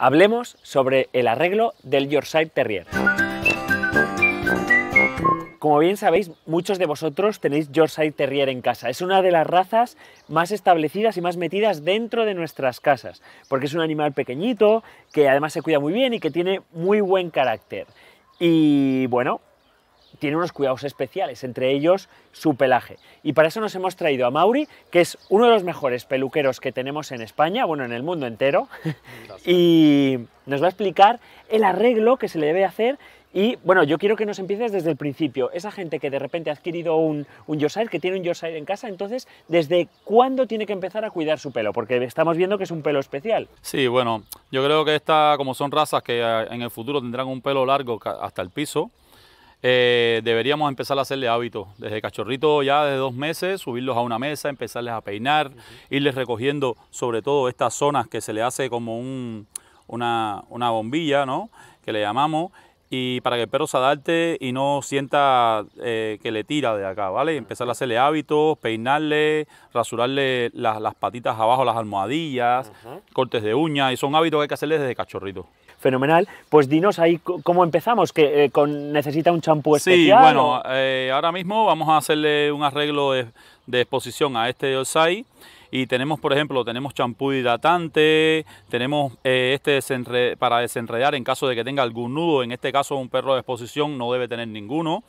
Hablemos sobre el arreglo del Yorkshire Terrier. Como bien sabéis, muchos de vosotros tenéis Yorkshire Terrier en casa. Es una de las razas más establecidas y más metidas dentro de nuestras casas, porque es un animal pequeñito, que además se cuida muy bien y que tiene muy buen carácter. Y bueno, tiene unos cuidados especiales, entre ellos su pelaje. Y para eso nos hemos traído a Mauri, que es uno de los mejores peluqueros que tenemos en España, bueno, en el mundo entero, y nos va a explicar el arreglo que se le debe hacer. Y bueno, yo quiero que nos empieces desde el principio. Esa gente que de repente ha adquirido un, un que tiene un Yorkshire en casa, entonces, ¿desde cuándo tiene que empezar a cuidar su pelo? Porque estamos viendo que es un pelo especial. Sí, bueno, yo creo que esta, como son razas que eh, en el futuro tendrán un pelo largo hasta el piso, eh, deberíamos empezar a hacerle hábitos. Desde cachorrito ya de dos meses, subirlos a una mesa, empezarles a peinar, irles recogiendo sobre todo estas zonas que se le hace como un, una, una bombilla, ¿no? Que le llamamos y para que el perro se adapte y no sienta eh, que le tira de acá, ¿vale? Empezar a hacerle hábitos, peinarle, rasurarle las, patitas abajo, las almohadillas, cortes de uña, y son hábitos que hay que hacerle desde cachorrito. Fenomenal. Pues dinos ahí cómo empezamos, que eh, con, necesita un champú especial. Sí, bueno, eh, ahora mismo vamos a hacerle un arreglo de de exposición a este Osai y tenemos por ejemplo tenemos champú hidratante tenemos eh, este para desenredar en caso de que tenga algún nudo en este caso un perro de exposición no debe tener ninguno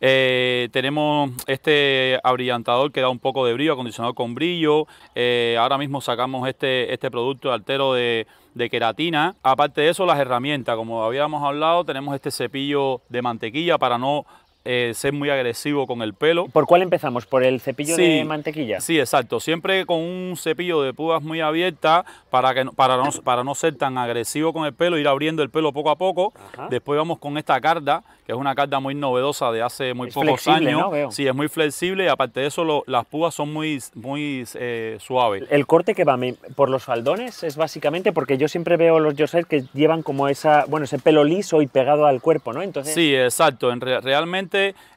eh, tenemos este abrillantador que da un poco de brillo acondicionador con brillo eh, ahora mismo sacamos este este producto altero de queratina. Aparte de eso, las herramientas, como habíamos hablado, tenemos este cepillo de mantequilla para no eh, ser muy agresivo con el pelo. ¿Por cuál empezamos? ¿Por el cepillo de mantequilla? Sí, exacto. Siempre con un cepillo de púas muy abierta para, que, no, para no ser tan agresivo con el pelo, ir abriendo el pelo poco a poco. Después vamos con esta carda, que es una carda muy novedosa de hace muy pocos años. Sí, es muy flexible y aparte de eso las púas son muy, muy eh, suaves. El corte que va por los faldones es básicamente porque yo siempre veo los jersey que llevan como esa, bueno, ese pelo liso y pegado al cuerpo, ¿no? Entonces... Sí, exacto. En realmente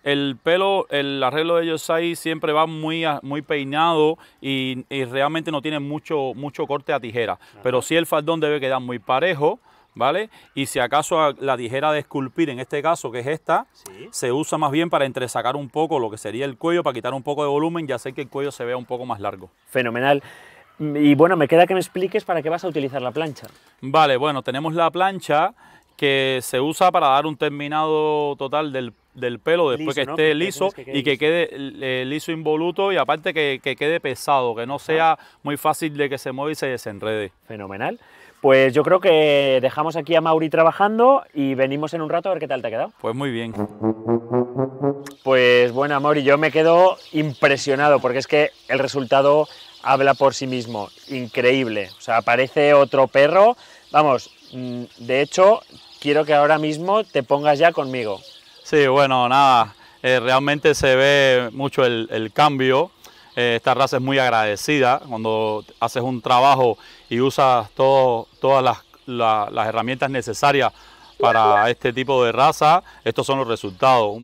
el pelo, el arreglo de ahí siempre va muy, muy peinado y, realmente no tiene mucho, mucho corte a tijera. Pero sí el faldón debe quedar muy parejo. ¿Vale? Y si acaso la tijera de esculpir, en este caso, que es esta, se usa más bien para entresacar un poco lo que sería el cuello, para quitar un poco de volumen y hacer que el cuello se vea un poco más largo. Fenomenal. Y bueno, me queda que me expliques para qué vas a utilizar la plancha. Vale, bueno, tenemos la plancha que se usa para dar un terminado total del del pelo después que esté liso y que quede eh, liso involuto y aparte que, quede pesado, que no sea ah. muy fácil de que se mueva y se desenrede. Fenomenal. Pues yo creo que dejamos aquí a Mauri trabajando y venimos en un rato a ver qué tal te ha quedado. Pues muy bien. Pues bueno, Mauri, yo me quedo impresionado porque es que el resultado habla por sí mismo. Increíble. O sea, parece otro perro. Vamos, mm, de hecho, quiero que ahora mismo te pongas ya conmigo. Sí, bueno, nada, eh, realmente se ve mucho el, cambio. Eh, esta raza es muy agradecida cuando haces un trabajo y usas todas las herramientas necesarias para este tipo de raza. Estos son los resultados.